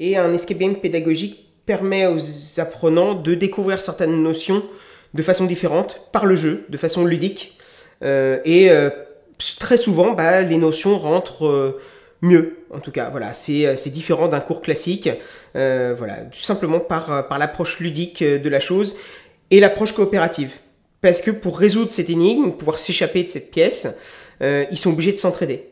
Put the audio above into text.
Et un escape game pédagogique permet aux apprenants de découvrir certaines notions de façon différente, par le jeu, de façon ludique. Euh, et euh, très souvent, bah, les notions rentrent euh, mieux. En tout cas, voilà, c'est différent d'un cours classique, voilà, tout simplement par, par l'approche ludique de la chose et l'approche coopérative. Parce que pour résoudre cette énigme, pouvoir s'échapper de cette pièce, ils sont obligés de s'entraider.